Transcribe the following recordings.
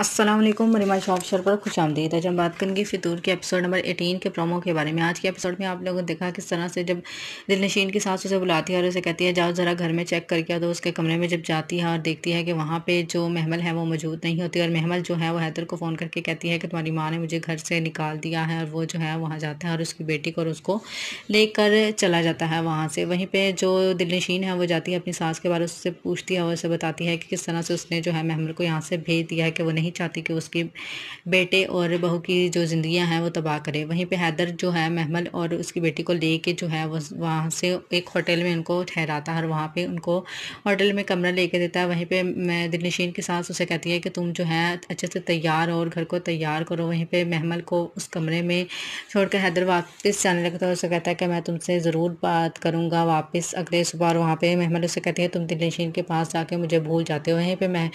Aslam मरिमा shop पर खुश आमदीद आज हम बात करेंगे फितूर के एपिसोड नंबर एटीन के प्रोमो के बारे में आज के एपिसोड में आप लोगों ने देखा किस तरह से जब दिल नशीन की सास उसे बुलाती है और उसे कहती है जाओ ज़रा घर में चेक करके आओ तो उसके कमरे में जब जाती है और देखती है कि वहाँ पे जो महमल है वो मौजूद नहीं होती और महमल जो है वो हैदर को फ़ोन करके कहती है कि तुम्हारी माँ ने मुझे घर से निकाल दिया है और वो जो है वहाँ जाता है और उसकी बेटी को और उसको लेकर चला जाता है वहाँ से वहीं पर जो दिल नशीन है वो जाती है अपनी सास के बारे उससे पूछती है और उसे बताती है कि किस तरह से उसने जो है महमल को यहाँ से भेज दिया है कि वो नहीं नहीं चाहती कि उसके बेटे और बहू की जो ज़िंदियाँ हैं वो तबाह करे वहीं पे हैदर जो है महमल और उसकी बेटी को ले के जो है वो वहाँ से एक होटल में उनको ठहराता है और वहाँ पर उनको होटल में कमरा ले कर देता है वहीं पर मैं दिलनशीन के साथ उसे कहती है कि तुम जो है अच्छे से तैयार हो और घर को तैयार करो वहीं पर महमल को उस कमरे में छोड़कर हैदर वापस जाने लगता है उसे कहता है कि मैं तुमसे ज़रूर बात करूँगा वापस अगले सुबह और वहाँ पर महमल उसे कहती है तुम दिलनशीन के पास जाके मुझे भूल जाते हो वहीं पर मैं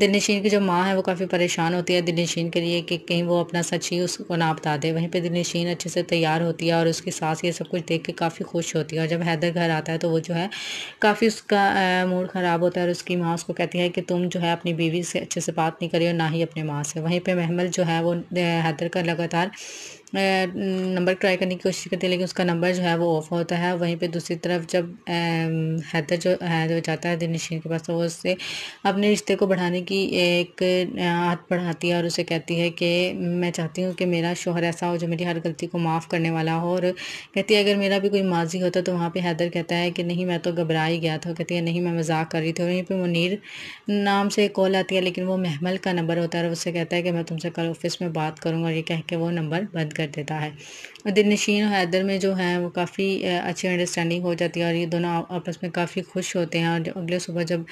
दिलनशीन की जो माँ है वो काफ़ी परेशान होती है दिलनशीन के लिए कि कहीं वो अपना सच ही उसको ना बता दे वहीं पे दिलनशीन अच्छे से तैयार होती है और उसकी सास ये सब कुछ देख के काफ़ी खुश होती है और जब हैदर घर आता है तो वो जो है काफ़ी उसका मूड ख़राब होता है और उसकी माँ उसको कहती है कि तुम जो है अपनी बीवी से अच्छे से बात नहीं करी और ना ही अपने माँ से वहीं पर महमल जो है वो हैदर का लगातार नंबर ट्राई करने की कोशिश करती है लेकिन उसका नंबर जो है वो ऑफ होता है वहीं पे दूसरी तरफ जब हैदर जो है जो जाता है दिनशीन के पास तो वो उससे अपने रिश्ते को बढ़ाने की एक हाथ बढ़ाती है और उसे कहती है कि मैं चाहती हूँ कि मेरा शोहर ऐसा हो जो मेरी हर गलती को माफ़ करने वाला हो और कहती है अगर मेरा भी कोई माजी होता तो वहाँ पर हैदर कहता है कि नहीं मैं तो घबरा ही गया था कहती है नहीं मैं मजाक कर रही थी और वहीं पर मुनीर नाम से कॉल आती है लेकिन वो महमल का नंबर होता है और उससे कहता है कि मैं तुमसे कल ऑफिस में बात करूँगा ये कह के वो नंबर बंद कर कर देता है और दिल नशीन और हैदर में जो है वो काफ़ी अच्छी अंडरस्टैंडिंग हो जाती है और ये दोनों आपस में काफ़ी खुश होते हैं और अगले सुबह जब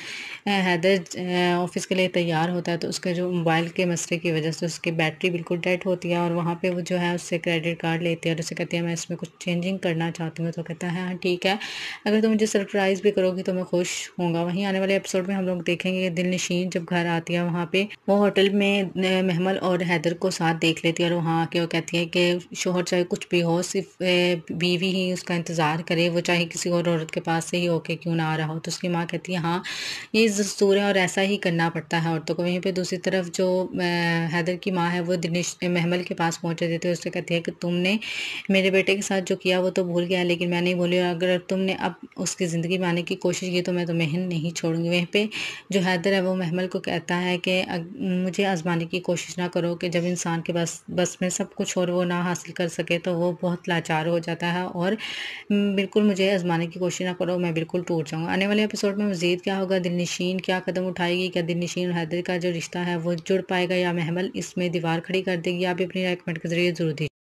हैदर ऑफिस के लिए तैयार होता है तो उसके जो मोबाइल के मसले की वजह से उसकी बैटरी बिल्कुल डेड होती है और वहाँ पर वो जो है उससे क्रेडिट कार्ड लेती है और उसे कहती है मैं इसमें कुछ चेंजिंग करना चाहती हूँ तो कहता है हाँ ठीक है अगर तुम मुझे सरप्राइज़ भी करोगी तो मैं खुश हूँ वहीं आने वाले एपिसोड में हम लोग देखेंगे दिल नशीन जब घर आती है वहाँ पे वो होटल में महमल और हैदर को साथ देख लेती है और वहाँ आके वो कहती है कि शोहर चाहे कुछ भी हो सिर्फ बीवी ही उसका इंतज़ार करे वो चाहे किसी और औरत के पास से ही होके क्यों ना आ रहा हो तो उसकी माँ कहती है हाँ ये दस्तूर है और ऐसा ही करना पड़ता है औरतों को वहीं पर दूसरी तरफ जो हैदर की माँ है वो दिनेश महमल के पास पहुँच रहे थे उससे कहती है कि तुमने मेरे बेटे के साथ जो किया वो तो भूल गया लेकिन मैं नहीं भूली अगर तुमने अब उसकी ज़िंदगी में आने की कोशिश की तो मैं तो मेहन नहीं छोड़ूंगी वहीं पर जो हैदर है वो महमल को कहता है कि मुझे आजमाने की कोशिश ना करो कि जब इंसान के बस बस में सब कुछ और वो ना हासिल कर सके तो वो बहुत लाचार हो जाता है और बिल्कुल मुझे आजमाने की कोशिश ना करो मैं बिल्कुल टूट जाऊँगा आने वाले एपिसोड में मज़ीद क्या होगा दिल नशीन क्या कदम उठाएगी क्या दिल नशीन हैदर का जो रिश्ता है वो जुड़ पाएगा या महमल इसमें दीवार खड़ी कर देगी आप अपनी राय कमेंट के जरिए जरूर दीजिए